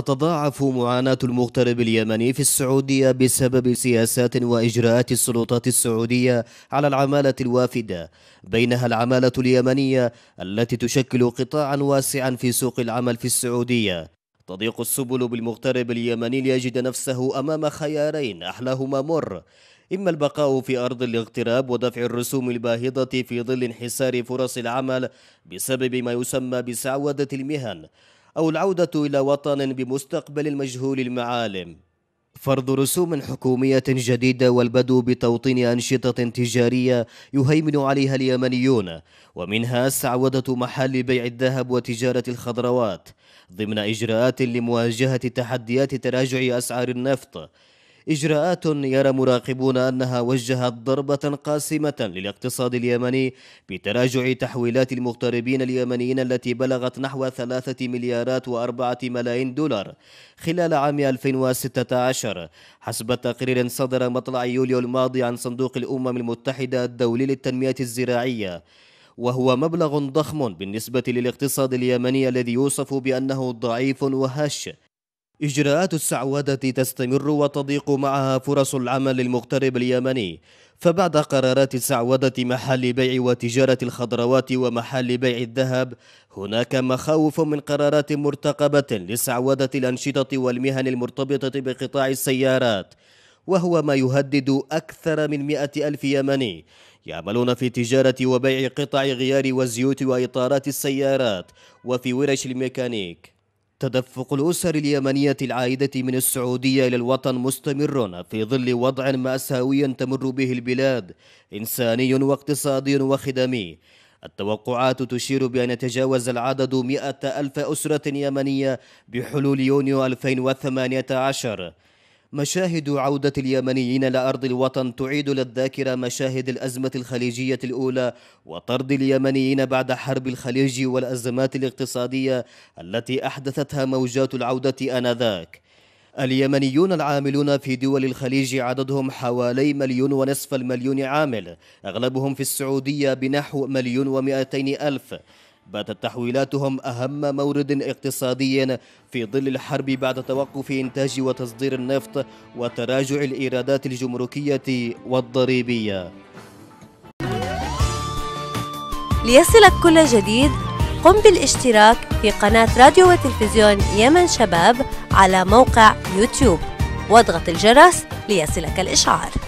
تتضاعف معاناة المغترب اليمني في السعودية بسبب سياسات وإجراءات السلطات السعودية على العمالة الوافدة بينها العمالة اليمنية التي تشكل قطاعا واسعا في سوق العمل في السعودية تضيق السبل بالمغترب اليمني ليجد نفسه أمام خيارين أحلاهما مر إما البقاء في أرض الاغتراب ودفع الرسوم الباهظة في ظل انحسار فرص العمل بسبب ما يسمى بسعودة المهن أو العودة إلى وطن بمستقبل مجهول المعالم فرض رسوم حكومية جديدة والبدء بتوطين أنشطة تجارية يهيمن عليها اليمنيون ومنها سعودة محل بيع الذهب وتجارة الخضروات ضمن إجراءات لمواجهة تحديات تراجع أسعار النفط إجراءات يرى مراقبون أنها وجهت ضربة قاسمة للاقتصاد اليمني بتراجع تحويلات المغتربين اليمنيين التي بلغت نحو ثلاثة مليارات وأربعة ملايين دولار خلال عام 2016 حسب تقرير صدر مطلع يوليو الماضي عن صندوق الأمم المتحدة الدولي للتنمية الزراعية وهو مبلغ ضخم بالنسبة للاقتصاد اليمني الذي يوصف بأنه ضعيف وهش إجراءات السعودة تستمر وتضيق معها فرص العمل المغترب اليمني فبعد قرارات السعودة محل بيع وتجارة الخضروات ومحل بيع الذهب هناك مخاوف من قرارات مرتقبة لسعودة الأنشطة والمهن المرتبطة بقطاع السيارات وهو ما يهدد أكثر من مئة ألف يمني يعملون في تجارة وبيع قطع غيار والزيوت وإطارات السيارات وفي ورش الميكانيك تدفق الأسر اليمنية العائدة من السعودية إلى الوطن مستمر في ظل وضع مأساوي تمر به البلاد إنساني واقتصادي وخدمي التوقعات تشير بأن يتجاوز العدد 100 ألف أسرة يمنية بحلول يونيو 2018 مشاهد عودة اليمنيين لأرض الوطن تعيد للذاكرة مشاهد الأزمة الخليجية الأولى وطرد اليمنيين بعد حرب الخليج والأزمات الاقتصادية التي أحدثتها موجات العودة آنذاك اليمنيون العاملون في دول الخليج عددهم حوالي مليون ونصف المليون عامل أغلبهم في السعودية بنحو مليون ومئتين ألف باتت تحويلاتهم أهم مورد اقتصادي في ظل الحرب بعد توقف إنتاج وتصدير النفط وتراجع الإيرادات الجمركية والضريبية ليصلك كل جديد قم بالاشتراك في قناة راديو وتلفزيون يمن شباب على موقع يوتيوب واضغط الجرس ليصلك الإشعار